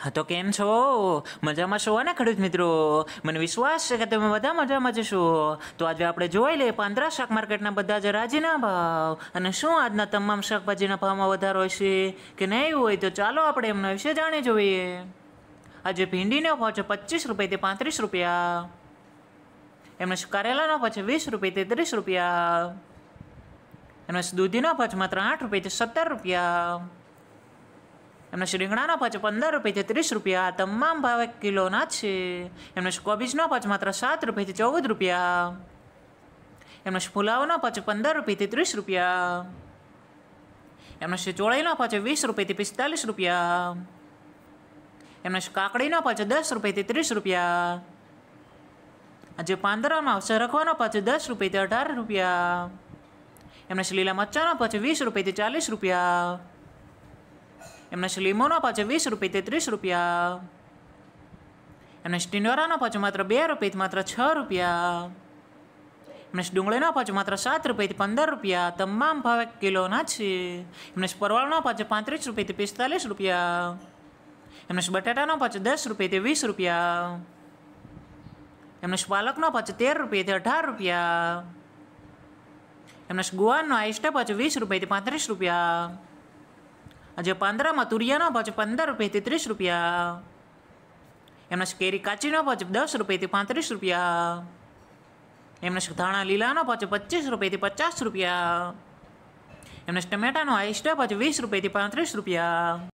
હા તો કેમ છો મજામાં છો ને ખેડૂત મિત્રો મને વિશ્વાસ છે કે તમે બધા મજામાં જશો તો આજે આપણે જોઈ લઈએ પાંદરા શાક માર્કેટના બધા જ રાજીના ભાવ અને શું આજના તમામ શાકભાજીના ભાવમાં વધારો હશે કે નહીં હોય તો ચાલો આપણે એમના વિશે જાણી જોઈએ આજે ભીંડીનો ભાવ છે પચીસ રૂપિયાથી પાંત્રીસ રૂપિયા એમનો કારેલાનો ભાવ છે વીસ રૂપિયાથી ત્રીસ રૂપિયા એમનો દૂધીનો ભાવ માત્ર આઠ રૂપિયાથી સત્તર રૂપિયા એમના શ્રીંગણાના પચ પંદર રૂપિયાથી ત્રીસ રૂપિયા તમામ ભાવે કિલોના છે એમના કોબીજના પચ માત્ર સાત રૂપિયાથી ચૌદ રૂપિયા એમના ફુલાવના પચ પંદર રૂપિયાથી ત્રીસ રૂપિયા એમના ચોળાઈના પચ વીસ રૂપિયાથી પિસ્તાલીસ રૂપિયા એમને કાકડીના પાછો દસ રૂપિયાથી ત્રીસ રૂપિયા આજે પાંદરામાં આવશે રખવાના પાછો દસ રૂપિયાથી અઢાર રૂપિયા એમને લીલા મરચાનો પાછો વીસ રૂપિયાથી ચાલીસ રૂપિયા Εμνα σε λίγο μόνο απάτσε βίσο ρουπίτε τρει ρουπιά. Εμνα σε την ώρα να πάτσε μάτρα μπιέ ρουπίτε μάτρα τσά ρουπιά. Εμνα σε την ώρα να πάτσε μάτρα σάτ ρουπίτε πάντα ρουπιά. Τα μάμ πάμε να τσι. Εμνα σε παρόλα να πάτσε ρουπίτε ρουπιά. σε να πάτσε δέσο ρουπίτε βίσο ρουπιά. σε ρουπίτε ρουπιά. Εμνα σε γουάνο αίστε πάτσε ρουπίτε આજે પાંદરામાં તુરિયાનો ભાજ પંદર રૂપિયાથી ત્રીસ રૂપિયા એમનો છે કેરી કાચીનો ભાવ દસ રૂપિયાથી પાંત્રીસ રૂપિયા એમના છે ધાણા લીલાનો ભાવ પચીસ રૂપિયાથી પચાસ રૂપિયા એમનો ટમેટાનો હાઈસ્ટ ભાવ છે વીસ રૂપિયાથી પાંત્રીસ રૂપિયા